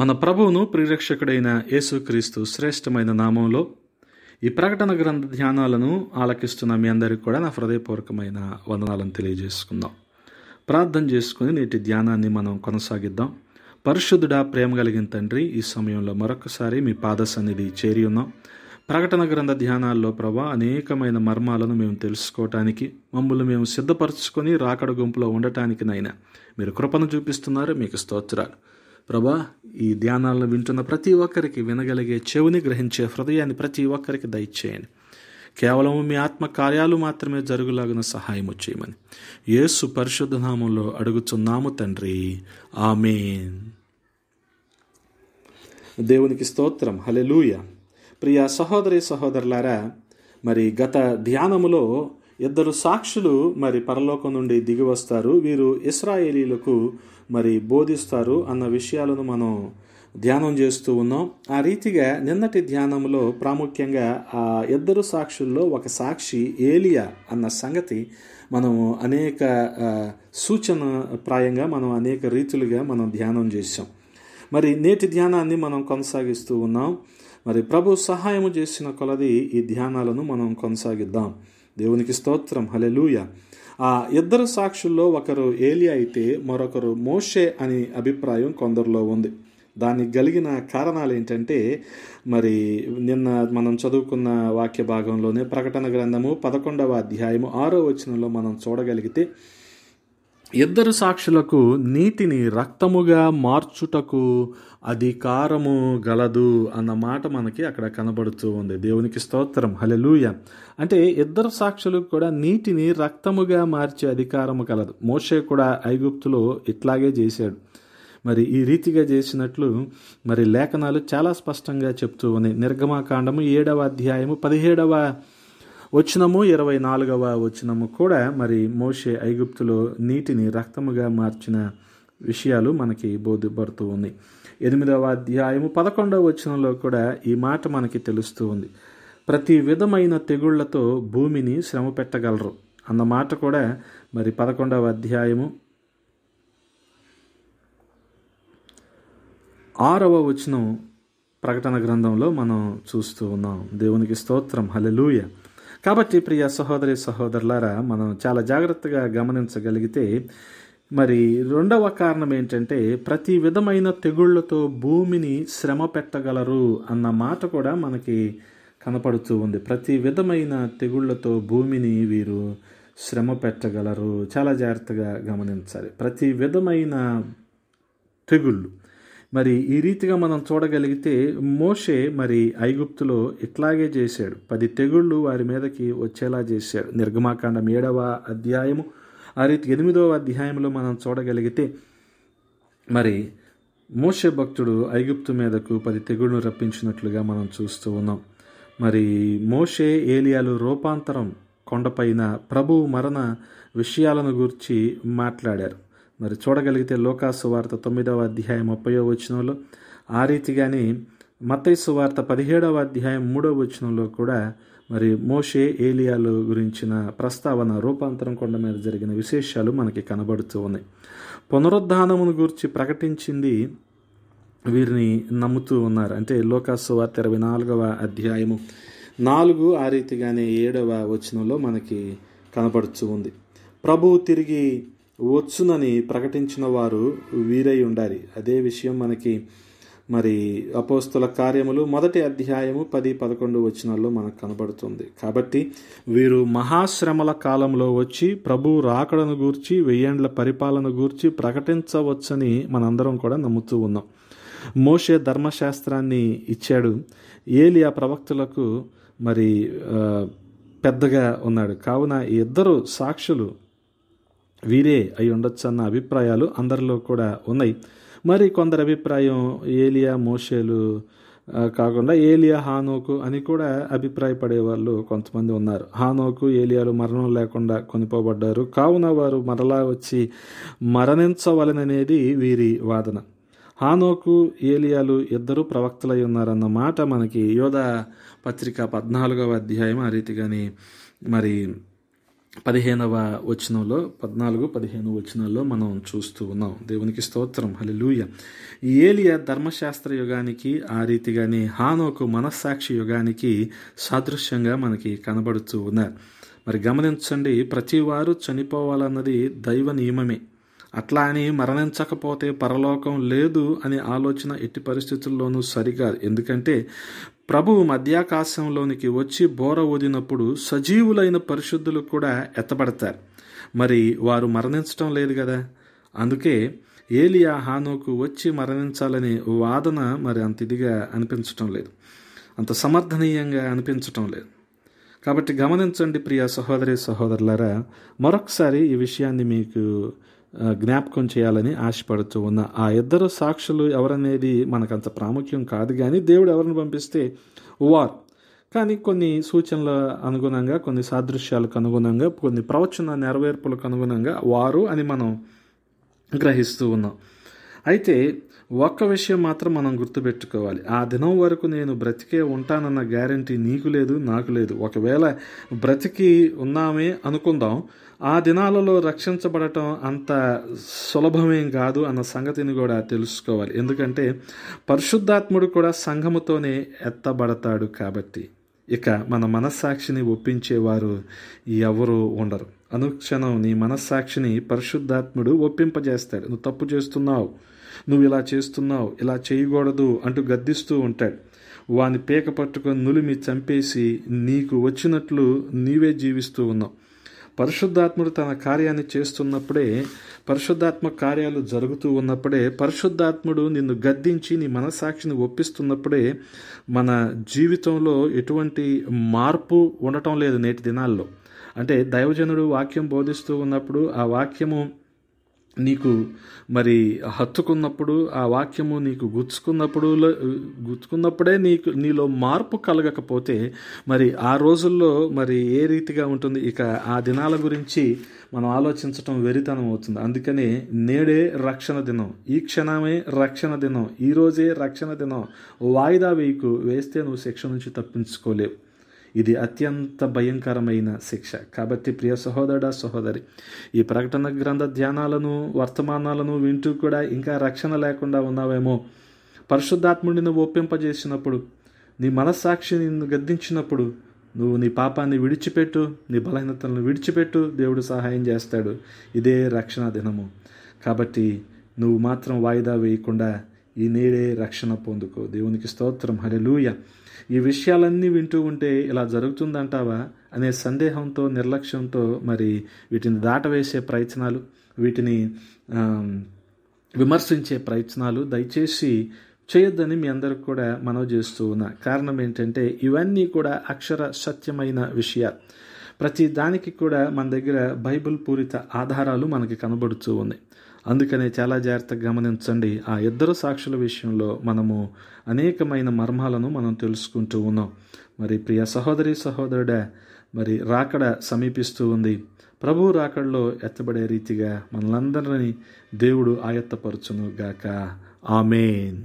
మన ప్రభువును ప్రిరక్షకుడైన యేసుక్రీస్తు శ్రేష్టమైన నామంలో ఈ ప్రకటన గ్రంథ ధ్యానాలను ఆలకిస్తున్న మీ అందరికీ కూడా నా హృదయపూర్వకమైన వందనాలను తెలియజేసుకుందాం ప్రార్థన చేసుకుని నేటి ధ్యానాన్ని మనం కొనసాగిద్దాం పరిశుద్ధుడా ప్రేమ కలిగిన తండ్రి ఈ సమయంలో మరొకసారి మీ పాద సన్నిధి చేరి ఉన్నాం ప్రకటన గ్రంథ ధ్యానాల్లో ప్రభా అనేకమైన మర్మాలను మేము తెలుసుకోవటానికి మమ్మల్ని మేము సిద్ధపరచుకొని రాకడ గుంపులో ఉండటానికి నైనా మీరు కృపను చూపిస్తున్నారు మీకు స్తోత్రాలు ప్రభా ఈ ధ్యానాలను వింటున్న ప్రతి ఒక్కరికి వినగలిగే చెవిని గ్రహించే హృదయాన్ని ప్రతి ఒక్కరికి దయచేయండి కేవలం మీ ఆత్మ కార్యాలు మాత్రమే జరుగులాగిన సహాయం చేయమని యేసు పరిశుద్ధనామంలో అడుగుతున్నాము అడుగుచున్నాము తండ్రి ఆమె దేవునికి స్తోత్రం హలెలూయ ప్రియ సహోదరి సహోదరులారా మరి గత ధ్యానములో ఇద్దరు సాక్షులు మరి పరలోకం నుండి దిగి వస్తారు వీరు ఇస్రాయేలీలకు మరి బోధిస్తారు అన్న విషయాలను మనం ధ్యానం చేస్తూ ఉన్నాం ఆ రీతిగా నిన్నటి ధ్యానంలో ప్రాముఖ్యంగా ఆ ఇద్దరు సాక్షుల్లో ఒక సాక్షి ఏలియా అన్న సంగతి మనము అనేక సూచన ప్రాయంగా మనం అనేక రీతులుగా మనం ధ్యానం చేసాం మరి నేటి ధ్యానాన్ని మనం కొనసాగిస్తూ ఉన్నాం మరి ప్రభు సహాయము చేసిన కొలది ఈ ధ్యానాలను మనం కొనసాగిద్దాం దేవునికి స్తోత్రం హలెలూయ ఆ ఇద్దరు సాక్షుల్లో ఒకరు ఏలి అయితే మరొకరు మోషే అని అభిప్రాయం కొందరిలో ఉంది దానికి కలిగిన కారణాలు ఏంటంటే మరి నిన్న మనం చదువుకున్న వాక్య భాగంలోనే ప్రకటన గ్రంథము పదకొండవ అధ్యాయము ఆరో వచనంలో మనం చూడగలిగితే ఇద్దరు సాక్షులకు నీతిని రక్తముగా మార్చుటకు అధికారము గలదు అన్న మాట మనకి అక్కడ కనబడుతూ ఉంది దేవునికి స్తోత్రం హలెలూయ అంటే ఇద్దరు సాక్షులకు కూడా నీటిని రక్తముగా మార్చే అధికారము కలదు మోషే కూడా ఐగుప్తులో ఇట్లాగే చేశాడు మరి ఈ రీతిగా చేసినట్లు మరి లేఖనాలు చాలా స్పష్టంగా చెప్తూ ఉన్నాయి నిర్గమాకాండము ఏడవ అధ్యాయము పదిహేడవ వచ్చినము ఇరవై నాలుగవ వచ్చినము కూడా మరి మోషే ఐగుప్తులో నీటిని రక్తముగా మార్చిన విషయాలు మనకి బోధపడుతూ ఉంది ఎనిమిదవ అధ్యాయము పదకొండవ వచనంలో కూడా ఈ మాట మనకి తెలుస్తూ ఉంది ప్రతి విధమైన తెగుళ్లతో భూమిని శ్రమ పెట్టగలరు అన్న మాట కూడా మరి పదకొండవ అధ్యాయము ఆరవ వచనం ప్రకటన గ్రంథంలో మనం చూస్తూ ఉన్నాం దేవునికి స్తోత్రం హలెలూయ కాబట్టి ప్రియ సహోదరి సహోదరులారా మనం చాలా జాగ్రత్తగా గమనించగలిగితే మరి రెండవ కారణం ఏంటంటే ప్రతి విధమైన తెగుళ్లతో భూమిని శ్రమ పెట్టగలరు అన్న మాట కూడా మనకి కనపడుతూ ఉంది ప్రతి విధమైన తెగుళ్లతో భూమిని వీరు శ్రమ పెట్టగలరు చాలా జాగ్రత్తగా గమనించాలి ప్రతి విధమైన తెగుళ్ళు మరి ఈ రీతిగా మనం చూడగలిగితే మోషే మరి ఐగుప్తులో ఇట్లాగే చేశాడు పది తెగుళ్ళు వారి మీదకి వచ్చేలా చేశాడు నిర్గమాకాండం ఏడవ అధ్యాయము ఆ రీతి ఎనిమిదవ అధ్యాయంలో మనం చూడగలిగితే మరి మోషే భక్తుడు ఐగుప్తు మీదకు పది తెగుళ్లను రప్పించినట్లుగా మనం చూస్తూ ఉన్నాం మరి మోషే ఏలియాలు రూపాంతరం కొండపైన ప్రభు మరణ విషయాలను గురించి మాట్లాడారు మరి చూడగలిగితే లోకాసువార్త తొమ్మిదవ అధ్యాయం ముప్పై వచనంలో ఆ రీతిగానే మతైసు వార్త పదిహేడవ అధ్యాయం మూడవ వచనంలో కూడా మరి మోషే ఏలియాలు గురించిన ప్రస్తావన రూపాంతరం కొండ మీద జరిగిన విశేషాలు మనకి కనబడుతూ ఉన్నాయి పునరుద్ధానమును గురించి ప్రకటించింది వీరిని నమ్ముతూ ఉన్నారు అంటే లోకాసువార్త ఇరవై నాలుగవ అధ్యాయము నాలుగు ఆ రీతిగానే ఏడవ వచనంలో మనకి కనబడుతూ ఉంది ప్రభు తిరిగి వచ్చునని ప్రకటించిన వారు వీరై ఉండాలి అదే విషయం మనకి మరి అపోస్తుల కార్యములు మొదటి అధ్యాయము పది పదకొండు వచనాల్లో మనకు కనబడుతుంది కాబట్టి వీరు మహాశ్రమల కాలంలో వచ్చి ప్రభు రాకడను గూర్చి వెయ్యండ్ల పరిపాలన గూర్చి ప్రకటించవచ్చని మనందరం కూడా నమ్ముతూ ఉన్నాం మోషే ధర్మశాస్త్రాన్ని ఇచ్చాడు ఏలియా ప్రవక్తలకు మరి పెద్దగా ఉన్నాడు కావున ఇద్దరు సాక్షులు వీరే అయి అన్న అభిప్రాయాలు అందరిలో కూడా ఉన్నాయి మరి కొందరి అభిప్రాయం ఏలియా మోషేలు కాకుండా ఏలియా హానోకు అని కూడా అభిప్రాయపడే వాళ్ళు కొంతమంది ఉన్నారు హానోకు ఏలియాలు మరణం లేకుండా కొనిపోబడ్డారు కావున వారు మరలా వచ్చి మరణించవలననేది వీరి వాదన హానోకు ఏలియాలు ఇద్దరు ప్రవక్తలై ఉన్నారన్న మాట మనకి యోధ పత్రిక పద్నాలుగవ అధ్యాయం ఆ రీతిగాని మరి పదిహేనవ వచనంలో పద్నాలుగు పదిహేను వచనాల్లో మనం చూస్తూ ఉన్నాం దేవునికి స్తోత్రం హలిలూయ ఏలియ ధర్మశాస్త్ర యుగానికి ఆ రీతిగానే హానోకు మనస్సాక్షి యుగానికి సాదృశ్యంగా మనకి కనబడుతూ ఉన్నారు మరి గమనించండి ప్రతివారు చనిపోవాలన్నది దైవ నియమమే అట్లా అని మరణించకపోతే పరలోకం లేదు అనే ఆలోచన ఎట్టి పరిస్థితుల్లోనూ సరికాదు ఎందుకంటే ప్రభువు మధ్యాకాశంలోనికి వచ్చి బోర ఊదినప్పుడు సజీవులైన పరిశుద్ధులు కూడా ఎత్తబడతారు మరి వారు మరణించటం లేదు కదా అందుకే ఏలియా హానోకు వచ్చి మరణించాలనే వాదన మరి అంత ఇదిగా అనిపించటం లేదు అంత సమర్థనీయంగా అనిపించటం లేదు కాబట్టి గమనించండి ప్రియ సహోదరి సహోదరులారా మరొకసారి ఈ విషయాన్ని మీకు జ్ఞాపకం చేయాలని ఆశపడుతూ ఉన్న ఆ ఇద్దరు సాక్షులు ఎవరనేది మనకంత ప్రాముఖ్యం కాదు కానీ దేవుడు ఎవరిని పంపిస్తే వార్ కానీ కొన్ని సూచనల అనుగుణంగా కొన్ని సాదృశ్యాలకు అనుగుణంగా కొన్ని ప్రవచన నెరవేర్పులకు అనుగుణంగా వారు అని మనం గ్రహిస్తూ ఉన్నాం అయితే ఒక్క విషయం మాత్రం మనం గుర్తుపెట్టుకోవాలి ఆ దినం వరకు నేను బ్రతికే ఉంటానన్న గ్యారంటీ నీకు లేదు నాకు లేదు ఒకవేళ బ్రతికి ఉన్నామే అనుకుందాం ఆ దినాలలో రక్షించబడటం అంత సులభమేం కాదు అన్న సంగతిని కూడా తెలుసుకోవాలి ఎందుకంటే పరిశుద్ధాత్ముడు కూడా సంఘముతోనే ఎత్తబడతాడు కాబట్టి ఇక మన మనస్సాక్షిని ఒప్పించేవారు ఎవరు ఉండరు అనుక్షణం నీ మనస్సాక్షిని పరిశుద్ధాత్ముడు ఒప్పింపజేస్తాడు నువ్వు తప్పు చేస్తున్నావు నువ్వు ఇలా చేస్తున్నావు ఇలా చేయకూడదు అంటూ గద్దిస్తూ ఉంటాడు వాని పీక పట్టుకొని నులిమి చంపేసి నీకు వచ్చినట్లు నీవే జీవిస్తూ ఉన్నావు పరిశుద్ధాత్ముడు తన కార్యాన్ని చేస్తున్నప్పుడే పరిశుద్ధాత్మ కార్యాలు జరుగుతూ ఉన్నప్పుడే పరిశుద్ధాత్ముడు నిన్ను గద్దించి నీ మనసాక్షిని ఒప్పిస్తున్నప్పుడే మన జీవితంలో ఎటువంటి మార్పు ఉండటం లేదు నేటి దినాల్లో అంటే దైవజనుడు వాక్యం బోధిస్తూ ఉన్నప్పుడు ఆ వాక్యము నీకు మరి హత్తుకున్నప్పుడు ఆ వాక్యము నీకు గుచ్చుకున్నప్పుడు గుచ్చుకున్నప్పుడే నీకు నీలో మార్పు కలగకపోతే మరి ఆ రోజుల్లో మరి ఏ రీతిగా ఉంటుంది ఇక ఆ దినాల గురించి మనం ఆలోచించటం వెరితనం అవుతుంది అందుకనే నేడే రక్షణ దినం ఈ క్షణమే రక్షణ దినం ఈరోజే రక్షణ దినం వాయిదా వేయకు వేస్తే నువ్వు శిక్ష నుంచి తప్పించుకోలేవు ఇది అత్యంత భయంకరమైన శిక్ష కాబట్టి ప్రియ సహోదరుడ సహోదరి ఈ ప్రకటన గ్రంథ ధ్యానాలను వర్తమానాలను వింటూ కూడా ఇంకా రక్షణ లేకుండా ఉన్నావేమో పరిశుద్ధాత్ముడిని ఒప్పింపజేసినప్పుడు నీ మనస్సాక్షి నిన్ను గద్దించినప్పుడు నువ్వు నీ పాపాన్ని విడిచిపెట్టు నీ బలహీనతలను విడిచిపెట్టు దేవుడు సహాయం చేస్తాడు ఇదే రక్షణ దినము కాబట్టి నువ్వు మాత్రం వాయిదా వేయకుండా ఈ నేడే రక్షణ పొందుకో దేవునికి స్తోత్రం హరెలూయ ఈ విషయాలన్నీ వింటూ ఉంటే ఇలా జరుగుతుందంటావా అనే సందేహంతో నిర్లక్ష్యంతో మరి వీటిని దాటవేసే ప్రయత్నాలు వీటిని విమర్శించే ప్రయత్నాలు దయచేసి చేయొద్దని మీ అందరికి కూడా మనవి చేస్తూ ఉన్నా కారణం ఏంటంటే ఇవన్నీ కూడా అక్షర సత్యమైన విషయాలు ప్రతి దానికి కూడా మన దగ్గర బైబిల్ పూరిత ఆధారాలు మనకి కనబడుతూ ఉన్నాయి అందుకనే చాలా జాగ్రత్తగా గమనించండి ఆ ఇద్దరు సాక్షుల విషయంలో మనము అనేకమైన మర్మాలను మనం తెలుసుకుంటూ ఉన్నాం మరి ప్రియ సహోదరి సహోదరుడ మరి రాకడ సమీపిస్తూ ఉంది ప్రభు రాకడలో ఎత్తబడే రీతిగా మనలందరినీ దేవుడు ఆయత్తపరచును గాక ఆమెన్